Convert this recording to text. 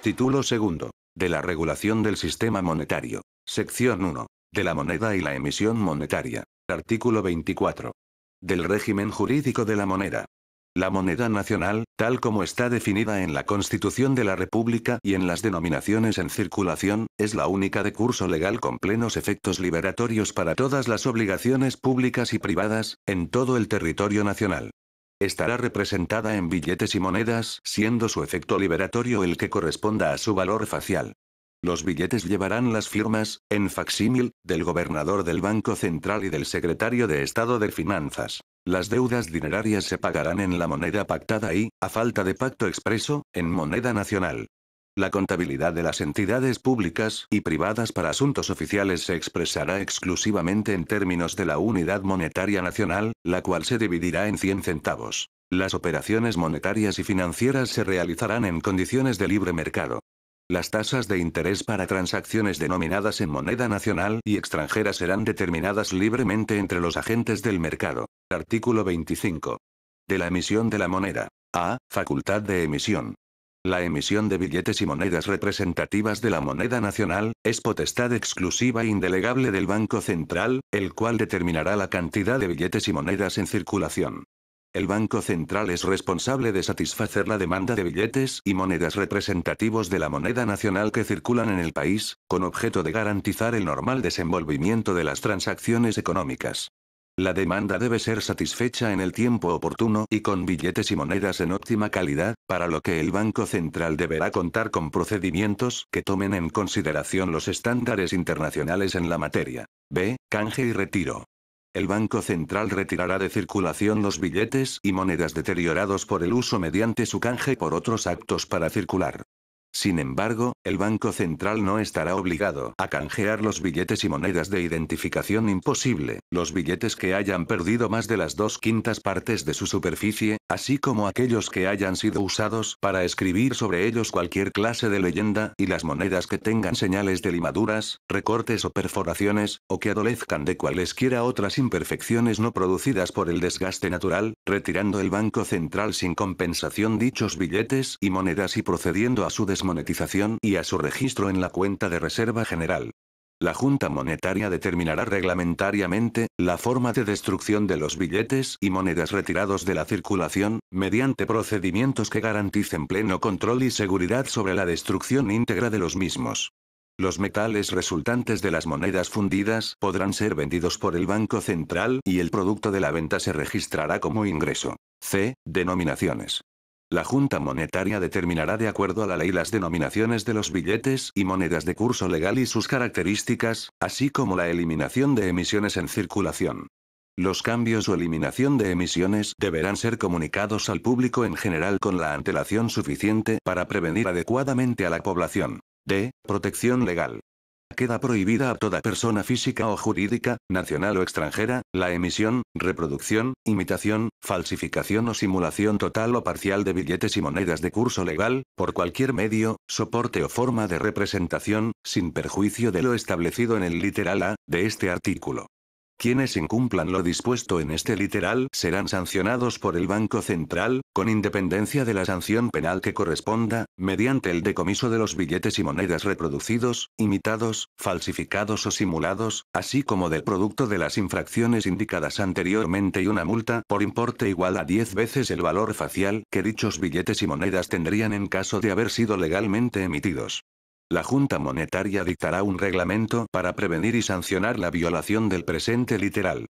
Título segundo. De la regulación del sistema monetario. Sección 1. De la moneda y la emisión monetaria. Artículo 24. Del régimen jurídico de la moneda. La moneda nacional, tal como está definida en la Constitución de la República y en las denominaciones en circulación, es la única de curso legal con plenos efectos liberatorios para todas las obligaciones públicas y privadas, en todo el territorio nacional. Estará representada en billetes y monedas, siendo su efecto liberatorio el que corresponda a su valor facial. Los billetes llevarán las firmas, en facsímil, del gobernador del Banco Central y del secretario de Estado de Finanzas. Las deudas dinerarias se pagarán en la moneda pactada y, a falta de pacto expreso, en moneda nacional. La contabilidad de las entidades públicas y privadas para asuntos oficiales se expresará exclusivamente en términos de la unidad monetaria nacional, la cual se dividirá en 100 centavos. Las operaciones monetarias y financieras se realizarán en condiciones de libre mercado. Las tasas de interés para transacciones denominadas en moneda nacional y extranjera serán determinadas libremente entre los agentes del mercado. Artículo 25. De la emisión de la moneda. A. Facultad de emisión. La emisión de billetes y monedas representativas de la moneda nacional, es potestad exclusiva e indelegable del Banco Central, el cual determinará la cantidad de billetes y monedas en circulación. El Banco Central es responsable de satisfacer la demanda de billetes y monedas representativos de la moneda nacional que circulan en el país, con objeto de garantizar el normal desenvolvimiento de las transacciones económicas. La demanda debe ser satisfecha en el tiempo oportuno y con billetes y monedas en óptima calidad, para lo que el Banco Central deberá contar con procedimientos que tomen en consideración los estándares internacionales en la materia. B. Canje y retiro. El Banco Central retirará de circulación los billetes y monedas deteriorados por el uso mediante su canje por otros actos para circular. Sin embargo, el Banco Central no estará obligado a canjear los billetes y monedas de identificación imposible, los billetes que hayan perdido más de las dos quintas partes de su superficie, así como aquellos que hayan sido usados para escribir sobre ellos cualquier clase de leyenda, y las monedas que tengan señales de limaduras, recortes o perforaciones, o que adolezcan de cualesquiera otras imperfecciones no producidas por el desgaste natural, retirando el Banco Central sin compensación dichos billetes y monedas y procediendo a su desmonetización y a su registro en la cuenta de Reserva General. La Junta Monetaria determinará reglamentariamente, la forma de destrucción de los billetes y monedas retirados de la circulación, mediante procedimientos que garanticen pleno control y seguridad sobre la destrucción íntegra de los mismos. Los metales resultantes de las monedas fundidas podrán ser vendidos por el Banco Central y el producto de la venta se registrará como ingreso. C. Denominaciones. La Junta Monetaria determinará de acuerdo a la ley las denominaciones de los billetes y monedas de curso legal y sus características, así como la eliminación de emisiones en circulación. Los cambios o eliminación de emisiones deberán ser comunicados al público en general con la antelación suficiente para prevenir adecuadamente a la población. D. Protección legal. Queda prohibida a toda persona física o jurídica, nacional o extranjera, la emisión, reproducción, imitación, falsificación o simulación total o parcial de billetes y monedas de curso legal, por cualquier medio, soporte o forma de representación, sin perjuicio de lo establecido en el literal A, de este artículo. Quienes incumplan lo dispuesto en este literal serán sancionados por el Banco Central, con independencia de la sanción penal que corresponda, mediante el decomiso de los billetes y monedas reproducidos, imitados, falsificados o simulados, así como del producto de las infracciones indicadas anteriormente y una multa por importe igual a 10 veces el valor facial que dichos billetes y monedas tendrían en caso de haber sido legalmente emitidos. La Junta Monetaria dictará un reglamento para prevenir y sancionar la violación del presente literal.